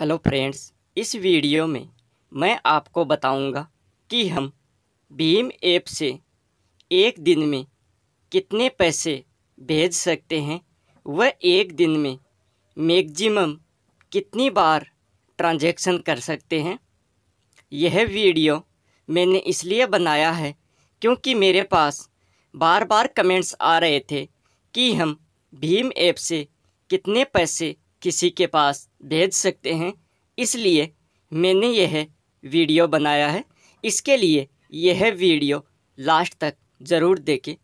hello friends इस video में मैं आपको बताऊंगा कि हम भीम ऐप से एक दिन में कितने पैसे भेज सकते हैं व एक दिन में मैक्सिमम कितनी बार ट्रांजैक्शन कर सकते हैं यह वीडियो मैंने इसलिए बनाया है क्योंकि मेरे पास बार बार कमेंट्स आ रहे थे कि हम भीम ऐप से कितने पैसे किसी के पास भेज सकते हैं इसलिए मैंने यह वीडियो बनाया है इसके लिए यह वीडियो लास्ट तक ज़रूर देखें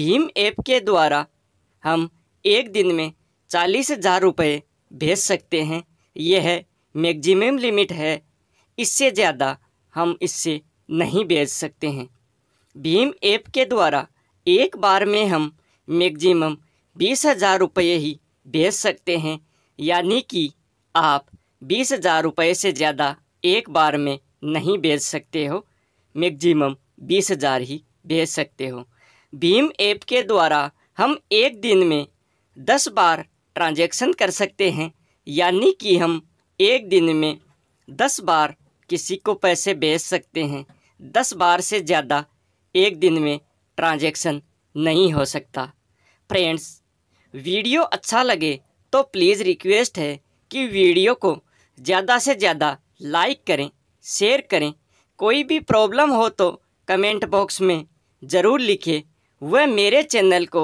भीम ऐप के द्वारा हम एक दिन में चालीस हज़ार रुपये भेज सकते हैं यह मैक्सिमम लिमिट है इससे ज़्यादा हम इससे नहीं भेज सकते हैं भीम ऐप के द्वारा एक बार में हम मैक्सिमम बीस हज़ार रुपये ही भेज सकते हैं यानी कि आप बीस हज़ार रुपये से ज़्यादा एक बार में नहीं भेज सकते हो मैक्सिमम बीस हज़ार ही भेज सकते हो भीम ऐप के द्वारा हम एक दिन में दस बार ट्रांजैक्शन कर सकते हैं यानी कि हम एक दिन में दस बार किसी को पैसे भेज सकते हैं दस बार से ज़्यादा एक दिन में ट्रांजैक्शन नहीं हो सकता फ्रेंड्स वीडियो अच्छा लगे तो प्लीज़ रिक्वेस्ट है कि वीडियो को ज़्यादा से ज़्यादा लाइक करें शेयर करें कोई भी प्रॉब्लम हो तो कमेंट बॉक्स में ज़रूर लिखें वह मेरे चैनल को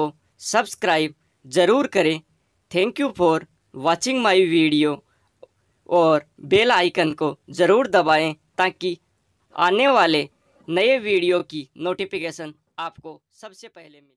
सब्सक्राइब ज़रूर करें thank you for watching my video और बेल आइकन को ज़रूर दबाएं ताकि आने वाले नए वीडियो की नोटिफिकेशन आपको सबसे पहले मिले